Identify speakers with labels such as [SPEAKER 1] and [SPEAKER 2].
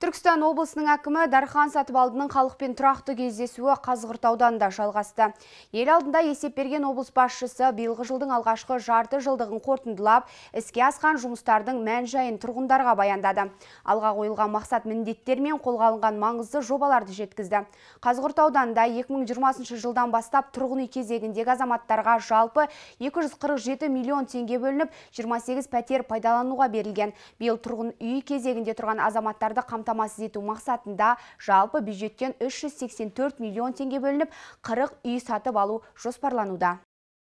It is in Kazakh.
[SPEAKER 1] Түркістан облысының әкімі Дархан Сатыбалдының халықпен тұрақты кездесуі қазғыртаудан ауданында жалғасты. Ел алдында есеп берген облыс басшысы биылғы жылдың алғашқы жарты жылдығын қортындылап іске асқан жұмыстардың мән-жайын тұрғындарға баяндады. Алға қойылған мақсат міндеттер мен қолға алынған маңызды жобаларды жеткізді. Қазғыртаудан да 2020 жылдан бастап тұрғын үй кезегіндегі азаматтарға жалпы 247 миллион теңге бөлініп, 28 пәтер пайдалануға берілген. Биыл тұрғын үй кезегінде тұрған азаматтарды қамта қамтамасыз ету мақсатында жалпы бюджеттен 384 миллион теңге бөлініп, 40 үй сатып алу жоспарлануда.